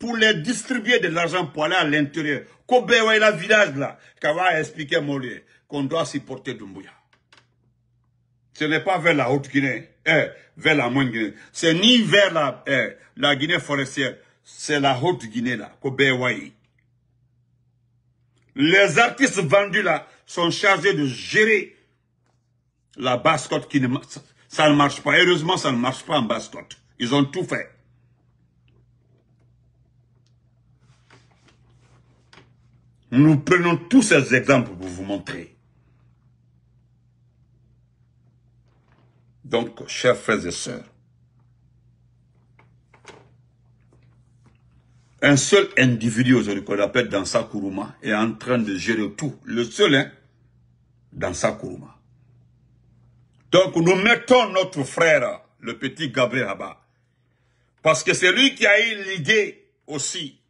pour les distribuer de l'argent pour aller à l'intérieur. la village là, va expliquer expliqué qu'on doit supporter Doumbouya. Ce n'est pas vers la Haute-Guinée, hein, vers la Moyenne-Guinée. C'est ni vers la, hein, la Guinée forestière, c'est la Haute-Guinée là, Kobewaï. Les artistes vendus là sont chargés de gérer la bascotte qui ne ça ne marche pas. Heureusement, ça ne marche pas en bascotte. Ils ont tout fait. Nous prenons tous ces exemples pour vous montrer. Donc, chers frères et sœurs, Un seul individu aujourd'hui qu'on appelle sa Sakuruma, est en train de gérer tout. Le seul, hein, sa Donc nous mettons notre frère, le petit Gabriel Abba, parce que c'est lui qui a eu l'idée aussi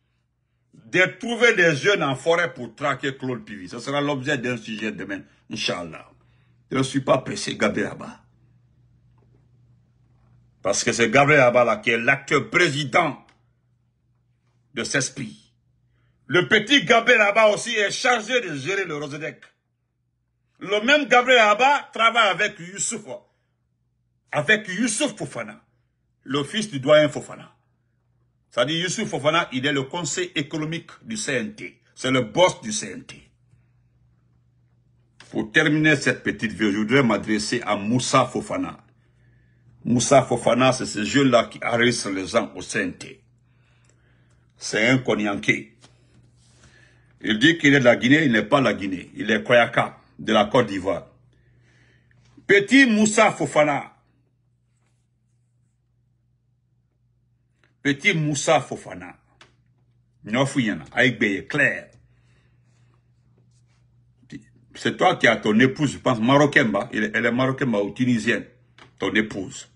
de trouver des jeunes en forêt pour traquer Claude Pivi. Ce sera l'objet d'un sujet demain, Inch'Allah. Je ne suis pas pressé, Gabriel Abba. Parce que c'est Gabriel Abba là qui est l'acteur président de Le petit Gabriel bas aussi est chargé de gérer le Rosedec. Le même Gabriel Abba travaille avec Youssouf, avec Youssouf Fofana, le fils du doyen Fofana. Ça dit, Youssouf Fofana, il est le conseil économique du CNT. C'est le boss du CNT. Pour terminer cette petite vidéo, je voudrais m'adresser à Moussa Fofana. Moussa Fofana, c'est ce jeu là qui arrête les gens au CNT c'est un Konyanké. Il dit qu'il est de la Guinée, il n'est pas la Guinée. Il est Koyaka, de la Côte d'Ivoire. Petit Moussa Fofana. Petit Moussa Fofana. est clair. C'est toi qui as ton épouse, je pense, marocaine, bah. elle est marocaine bah, ou tunisienne, ton épouse.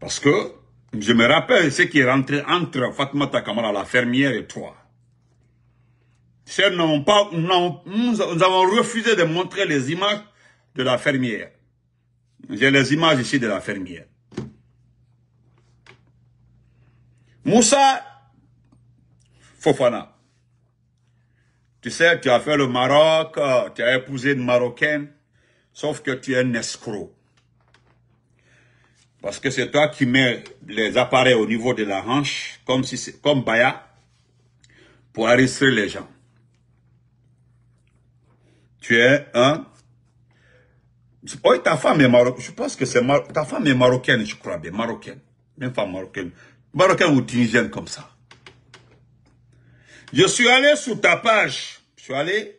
Parce que je me rappelle ce qui est rentré entre Fatma Takamara, la fermière, et toi. pas, non, nous avons refusé de montrer les images de la fermière. J'ai les images ici de la fermière. Moussa Fofana. Tu sais, tu as fait le Maroc, euh, tu as épousé une Marocaine, sauf que tu es un escroc. Parce que c'est toi qui mets les appareils au niveau de la hanche, comme, si comme Baya, pour arrêter les gens. Tu es un... Oui, ta femme est marocaine. Je pense que c'est ta femme est marocaine, je crois mais Marocaine. Même femme marocaine. Marocaine ou tunisienne comme ça. Je suis allé sur ta page. Je suis allé.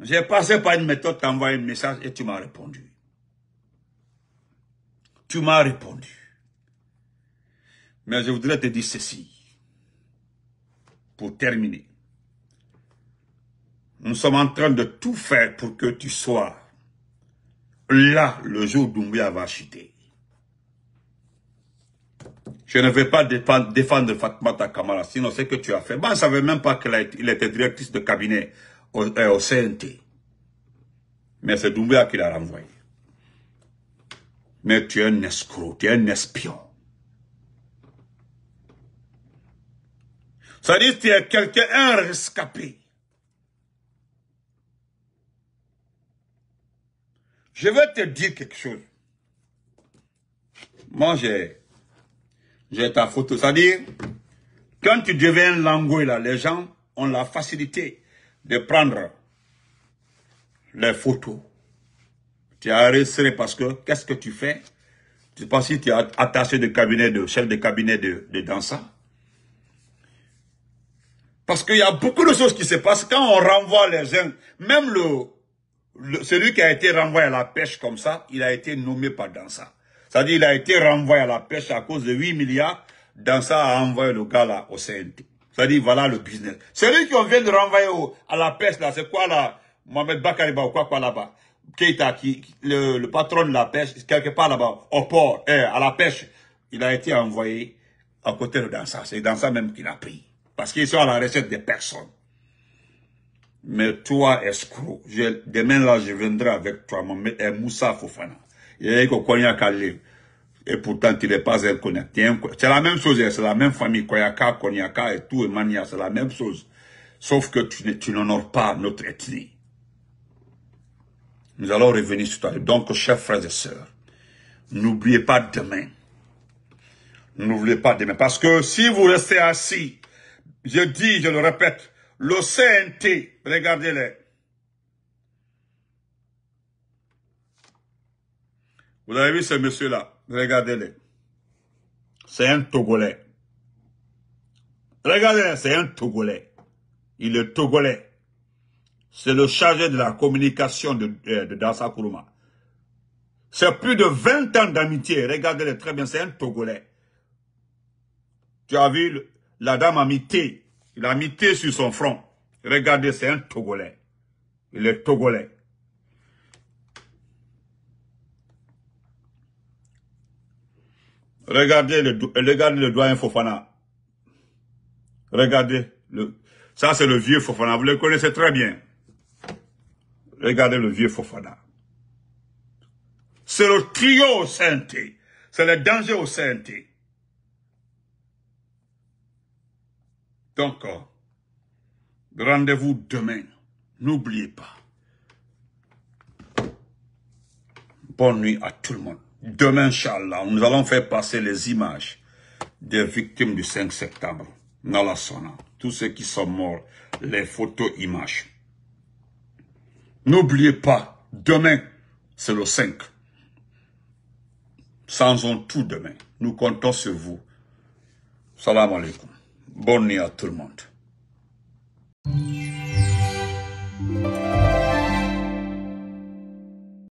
J'ai passé par une méthode, envoyé un message et tu m'as répondu tu m'as répondu. Mais je voudrais te dire ceci, pour terminer. Nous sommes en train de tout faire pour que tu sois là le jour où Doumbia va chuter. Je ne vais pas défendre, Fatmata sinon c'est que tu as fait. je ne savais même pas qu'il était directrice de cabinet au, euh, au CNT. Mais c'est Doumbia qui l'a renvoyé. Mais tu es un escroc, tu es un espion. Ça dit, tu es quelqu'un, un rescapé. Je vais te dire quelque chose. Moi, j'ai, j'ai ta photo. Ça à dire quand tu deviens langoué, là, les gens ont la facilité de prendre les photos. Tu as arrêté parce que qu'est-ce que tu fais Je sais pas si tu as attaché de cabinet de chef de cabinet de, de Dansa Parce qu'il y a beaucoup de choses qui se passent quand on renvoie les gens, Même le, celui qui a été renvoyé à la pêche comme ça, il a été nommé par Dansa. C'est-à-dire il a été renvoyé à la pêche à cause de 8 milliards. Dansa a envoyé le gars là au CNT. C'est-à-dire voilà le business. Celui qu'on vient de renvoyer à la pêche là, c'est quoi là Mohamed Bakariba ou quoi quoi là-bas Keita, qui, le, patron de la pêche, quelque part là-bas, au port, eh, à la pêche, il a été envoyé à côté de Dansa. C'est Dansa même qu'il a pris. Parce qu'il est sur la recette des personnes. Mais toi, escroc, demain là, je viendrai avec toi, mon et eh, Moussa Fofana. Il est qu'on connaît Konyaka. Et pourtant, tu n'es pas un connecté. C'est la même chose, eh, c'est la même famille. Koyaka, Konyaka et tout, et Mania, c'est la même chose. Sauf que tu n'honores pas notre ethnie. Nous allons revenir sur toi. Donc, chers frères et sœurs, n'oubliez pas demain. N'oubliez pas demain. Parce que si vous restez assis, je dis, je le répète, le CNT, regardez-les. Vous avez vu ce monsieur-là, regardez-les. C'est un Togolais. Regardez, c'est un Togolais. Il est Togolais c'est le chargé de la communication de, Dassa Kuruma. C'est plus de 20 ans d'amitié. Regardez-le très bien, c'est un Togolais. Tu as vu, la dame a mis Il a mis sur son front. Regardez, c'est un Togolais. Il est Togolais. Regardez le, regardez le doyen Fofana. Regardez. Le, ça, c'est le vieux Fofana. Vous le connaissez très bien. Regardez le vieux Fofana. C'est le trio au CNT. C'est le danger au CNT. Donc, euh, rendez-vous demain. N'oubliez pas. Bonne nuit à tout le monde. Demain, Inch'Allah, nous allons faire passer les images des victimes du 5 septembre. Nalasana. Tous ceux qui sont morts. Les photos images. N'oubliez pas, demain, c'est le 5. Sans tout demain. Nous comptons sur vous. Salam alaikum. Bonne nuit à tout le monde.